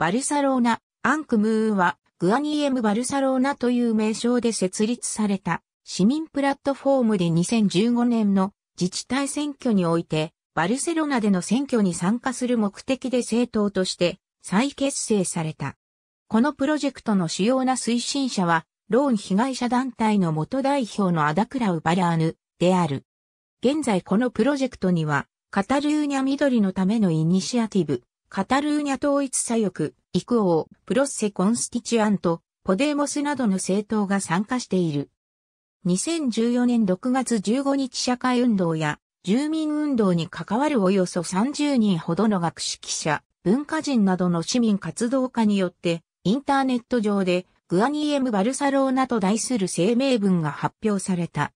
バルサローナ、アンクムーンは、グアニエム・バルサローナという名称で設立された市民プラットフォームで2015年の自治体選挙において、バルセロナでの選挙に参加する目的で政党として再結成された。このプロジェクトの主要な推進者は、ローン被害者団体の元代表のアダクラウ・バラーヌである。現在このプロジェクトには、カタルーニャ緑のためのイニシアティブ、カタルーニャ統一左翼、イクオー、プロッセコンスティチュアント、ポデーモスなどの政党が参加している。2014年6月15日社会運動や住民運動に関わるおよそ30人ほどの学識者、文化人などの市民活動家によってインターネット上でグアニエム・バルサローナと題する声明文が発表された。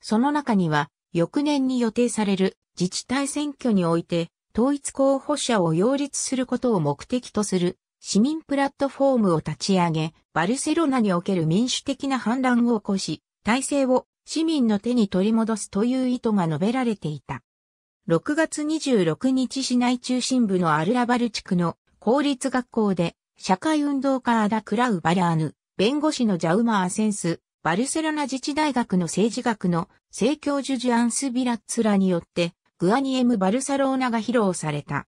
その中には翌年に予定される自治体選挙において統一候補者を擁立することを目的とする市民プラットフォームを立ち上げ、バルセロナにおける民主的な反乱を起こし、体制を市民の手に取り戻すという意図が述べられていた。6月26日市内中心部のアルラバル地区の公立学校で社会運動家アダ・クラウ・バラーヌ、弁護士のジャウマ・アセンス、バルセロナ自治大学の政治学の政教授ジュアンス・ビラッツラによってグアニエム・バルサローナが披露された。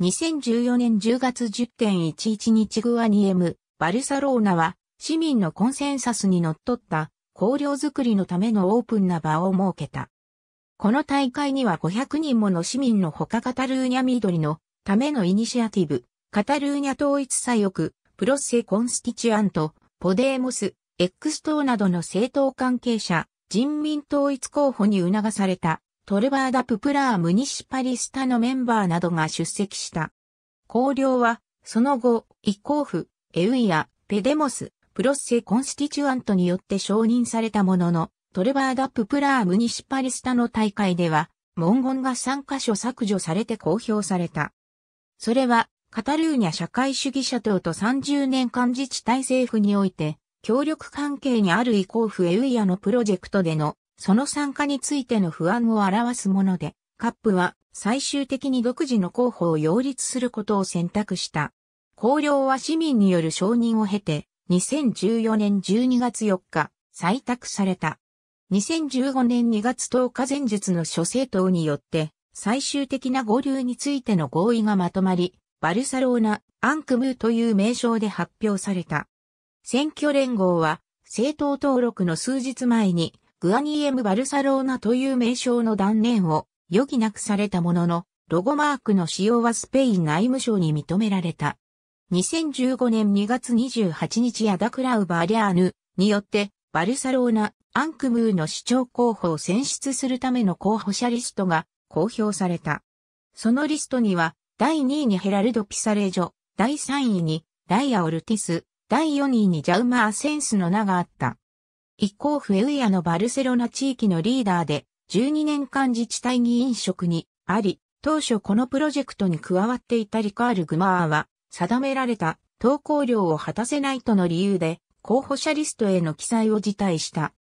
2014年10月10.11日グアニエム・バルサローナは市民のコンセンサスにのっとった香料作りのためのオープンな場を設けた。この大会には500人もの市民のほかカタルーニャ緑のためのイニシアティブ、カタルーニャ統一左翼、プロッセコンスティチュアント、ポデーモス、エックス党などの政党関係者、人民統一候補に促されたトルバーダ・ププラー・ムニシパリスタのメンバーなどが出席した。公領は、その後、イコーフ、エウイア、ペデモス、プロッセ・コンスティチュアントによって承認されたものの、トルバーダ・ププラー・ムニシパリスタの大会では、文言が3カ所削除されて公表された。それは、カタルーニャ社会主義者党と30年間自治体政府において、協力関係にあるイコーフエウイアのプロジェクトでのその参加についての不安を表すもので、カップは最終的に独自の候補を擁立することを選択した。公領は市民による承認を経て、2014年12月4日、採択された。2015年2月10日前述の諸政党によって、最終的な合流についての合意がまとまり、バルサローナ、アンクムーという名称で発表された。選挙連合は、政党登録の数日前に、グアニエム・バルサローナという名称の断念を余儀なくされたものの、ロゴマークの使用はスペイン内務省に認められた。2015年2月28日アダクラウ・バリアーヌによってバルサローナ・アンクムーの市長候補を選出するための候補者リストが公表された。そのリストには第2位にヘラルド・ピサレジョ、第3位にライア・オルティス、第4位にジャウマ・アセンスの名があった。一行フエウイアのバルセロナ地域のリーダーで、12年間自治体議員職にあり、当初このプロジェクトに加わっていたリカール・グマーは、定められた投稿料を果たせないとの理由で、候補者リストへの記載を辞退した。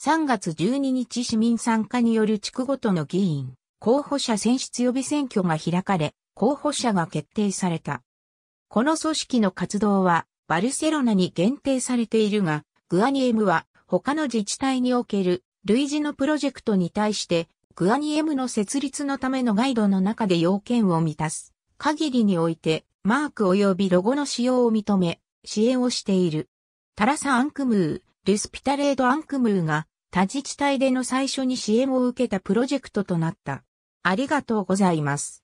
3月12日市民参加による地区ごとの議員、候補者選出予備選挙が開かれ、候補者が決定された。この組織の活動は、バルセロナに限定されているが、グアニエムは他の自治体における類似のプロジェクトに対して、グアニエムの設立のためのガイドの中で要件を満たす限りにおいて、マーク及びロゴの使用を認め、支援をしている。タラサ・アンクムー、ルスピタレード・アンクムーが他自治体での最初に支援を受けたプロジェクトとなった。ありがとうございます。